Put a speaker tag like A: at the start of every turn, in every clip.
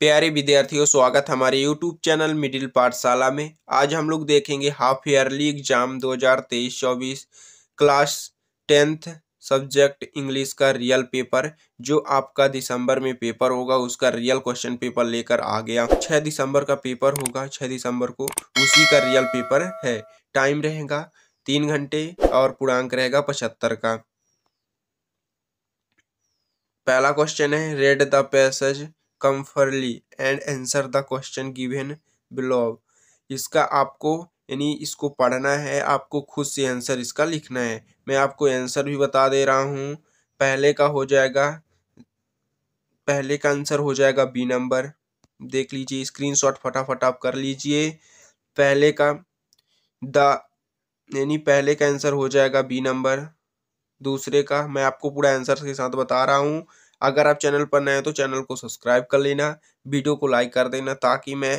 A: प्यारे विद्यार्थियों स्वागत हमारे YouTube चैनल मिडिल पाठशाला में आज हम लोग देखेंगे half yearly exam 2023-24 class tenth subject English का रियल पेपर जो आपका दिसंबर में पेपर होगा उसका रियल क्वेश्चन पेपर लेकर आ गया 6 दिसंबर का पेपर होगा 6 दिसंबर को उसी का रियल पेपर है टाइम रहेगा तीन घंटे और पूर्णांक रहेगा पचहत्तर का पहला क्वेश्चन है read the passage carefully and answer the question given below इसका आपको यानी इसको पढ़ना है आपको खुद से आंसर इसका लिखना है मैं आपको आंसर भी बता दे रहा हूँ पहले का हो जाएगा पहले का आंसर हो जाएगा बी नंबर देख लीजिए स्क्रीनशॉट फटाफट आप कर लीजिए पहले का द यानी पहले का आंसर हो जाएगा बी नंबर दूसरे का मैं आपको पूरा आंसर के साथ बता रहा हूँ अगर आप चैनल पर नए हैं तो चैनल को सब्सक्राइब कर लेना वीडियो को लाइक कर देना ताकि मैं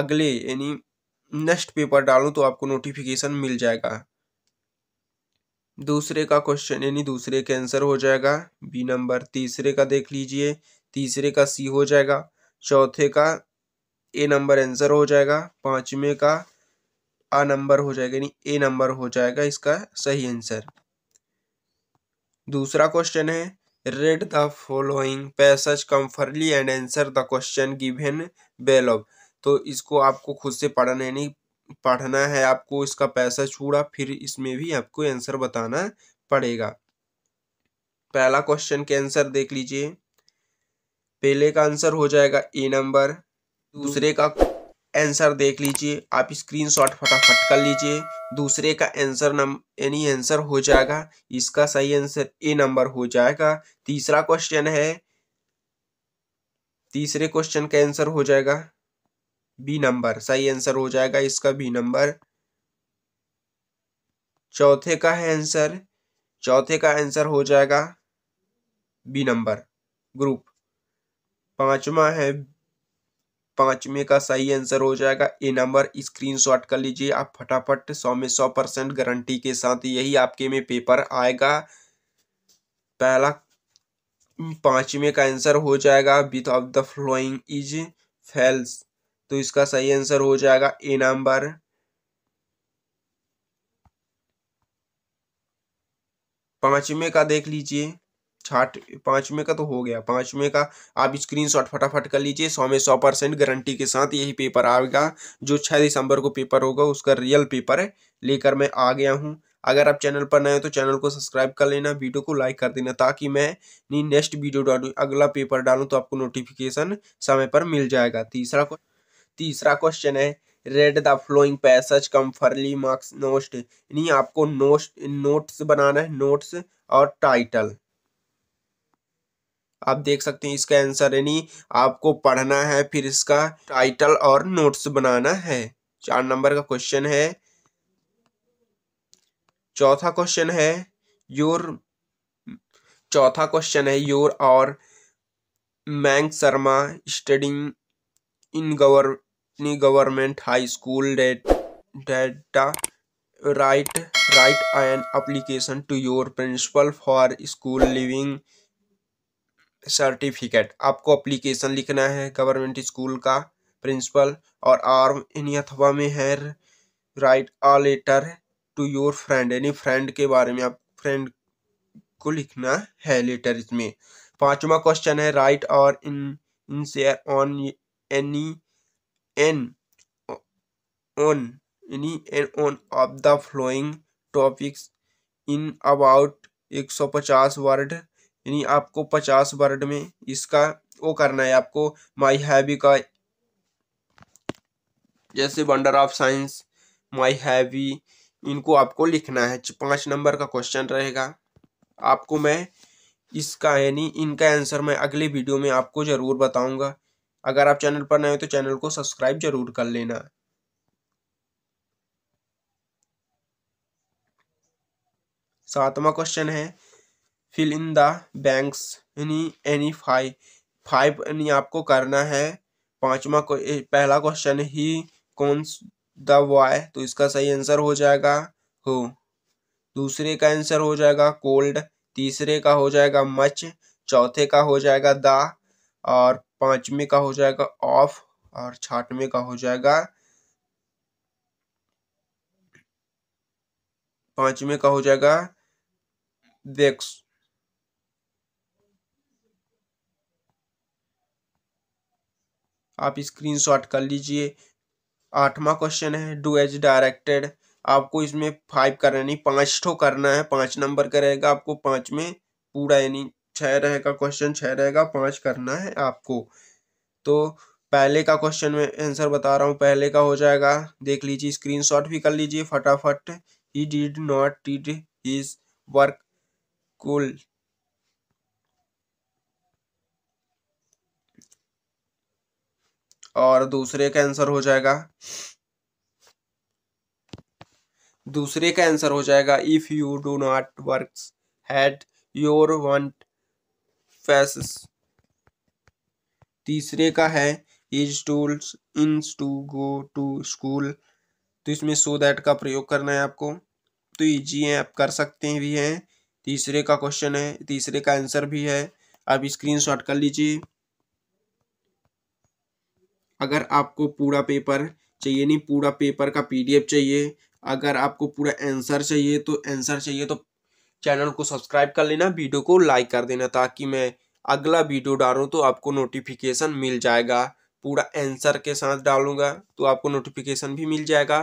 A: अगले यानी नेक्स्ट पेपर डालूं तो आपको नोटिफिकेशन मिल जाएगा दूसरे का क्वेश्चन यानी दूसरे के आंसर हो जाएगा बी नंबर तीसरे का देख लीजिए तीसरे का सी हो जाएगा चौथे का ए नंबर आंसर हो जाएगा पाँचवें का आ नंबर हो जाएगा यानी ए नंबर हो जाएगा इसका सही आंसर दूसरा क्वेश्चन है read the following passage comfortably and answer the question given below तो इसको आपको खुद से पढ़ना नहीं पढ़ना है आपको इसका पैसा पूरा फिर इसमें भी आपको आंसर बताना पड़ेगा पहला क्वेश्चन के आंसर देख लीजिए पहले का आंसर हो जाएगा ए नंबर दूसरे का आंसर देख लीजिए आप स्क्रीनशॉट फटाफट कर लीजिए दूसरे का आंसर नम यानी आंसर हो जाएगा इसका सही आंसर ए नंबर हो जाएगा तीसरा क्वेश्चन है तीसरे क्वेश्चन का आंसर हो जाएगा बी नंबर सही आंसर हो जाएगा इसका बी नंबर चौथे का है आंसर चौथे का आंसर हो जाएगा बी नंबर ग्रुप पांचवा है पांचवे का सही आंसर हो जाएगा ए नंबर स्क्रीनशॉट कर लीजिए आप फटाफट सौ में सौ परसेंट गारंटी के साथ यही आपके में पेपर आएगा पहला पांचवे का आंसर हो जाएगा which of the following is false तो इसका सही आंसर हो जाएगा ए नंबर पांचवे का देख लीजिए छाठ पाँचवें का तो हो गया पाँचवें का आप स्क्रीनशॉट फटाफट कर लीजिए सौ में सौ परसेंट गारंटी के साथ यही पेपर आएगा जो छः दिसंबर को पेपर होगा उसका रियल पेपर है लेकर मैं आ गया हूँ अगर आप चैनल पर नए हो तो चैनल को सब्सक्राइब कर लेना वीडियो को लाइक कर देना ताकि मैं नेक्स्ट वीडियो डालू अगला पेपर डालूँ तो आपको नोटिफिकेशन समय पर मिल जाएगा तीसरा तीसरा क्वेश्चन है read the following passage carefully make नोस्ट यानी आपको नोट्स बनाना है नोट्स और टाइटल आप देख सकते हैं इसका आंसर यानी आपको पढ़ना है फिर इसका टाइटल और नोट्स बनाना है चार नंबर का क्वेश्चन है चौथा क्वेश्चन है योर चौथा क्वेश्चन है योर और मैंग शर्मा स्टडिंग इन गवर गवर्नमेंट हाई स्कूल डेटा write write an application to your principal for school leaving certificate आपको अप्लीकेशन लिखना है गवर्नमेंट स्कूल का प्रिंसिपल और आर्म इन अथवा में है write a letter to your friend यानी फ्रेंड के बारे में आप फ्रेंड को लिखना है लेटर इसमें पांचवा क्वेश्चन है राइट और an an essay on any one on any one on of the following topics in about एक सौ पचास वर्ड यानी आपको पचास वर्ड में इसका वो करना है आपको माई हैवी का जैसे wonder of science my hobby इनको आपको लिखना है पांच नंबर का क्वेश्चन रहेगा आपको मैं इसका यानी इनका आंसर मैं अगले वीडियो में आपको ज़रूर बताऊंगा अगर आप चैनल पर नए हो तो चैनल को सब्सक्राइब जरूर कर लेना सातवां क्वेश्चन है फिल इन द बैंक्स यानी एनी फाइव फाइव यानी आपको करना है पांचवा को पहला क्वेश्चन ही कौन द बॉय तो इसका सही आंसर हो जाएगा हो दूसरे का आंसर हो जाएगा कोल्ड तीसरे का हो जाएगा मच चौथे का हो जाएगा द और पांचवे का हो जाएगा ऑफ और छठवे का हो जाएगा पांचवे का हो जाएगा वेक्स आप स्क्रीनशॉट कर लीजिए आठवां क्वेश्चन है डू एज डायरेक्टेड आपको इसमें फाइव करना नहीं पाँच ठो करना है पाँच नंबर का रहेगा आपको पाँच में पूरा यानी छः रहेगा क्वेश्चन छः रहेगा पाँच करना है आपको तो पहले का क्वेश्चन में आंसर बता रहा हूँ पहले का हो जाएगा देख लीजिए शॉट भी कर लीजिए फटाफट ही did not did his work कुल और दूसरे का आंसर हो जाएगा दूसरे का आंसर हो जाएगा if you do not work hard you won't pass तीसरे का है इज टूल्स ill to go to school तो इसमें सो दैट का प्रयोग करना है आपको तो इजी है आप कर सकते हैं भी हैं तीसरे का क्वेश्चन है तीसरे का आंसर भी है आप स्क्रीनशॉट कर लीजिए अगर आपको पूरा पेपर चाहिए नहीं पूरा पेपर का पीडीएफ चाहिए अगर आपको पूरा आंसर चाहिए तो आंसर चाहिए तो चैनल को सब्सक्राइब कर लेना वीडियो को लाइक कर देना ताकि मैं अगला वीडियो डालूँ तो आपको नोटिफिकेशन मिल जाएगा पूरा आंसर के साथ डालूंगा तो आपको नोटिफिकेशन भी मिल जाएगा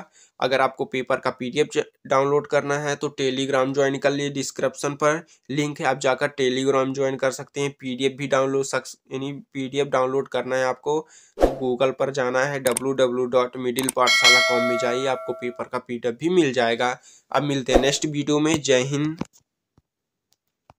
A: अगर आपको पेपर का पीडीएफ डाउनलोड करना है तो टेलीग्राम ज्वाइन कर लिए डिस्क्रिप्शन पर लिंक है आप जाकर टेलीग्राम ज्वाइन कर सकते हैं पीडीएफ भी डाउनलोड सक यानी पीडीएफ डाउनलोड करना है आपको तो गूगल पर जाना है W W dot middle Pathshala com में जाइए आपको पेपर का पी भी मिल जाएगा अब मिलते हैं नेक्स्ट वीडियो में जय हिंद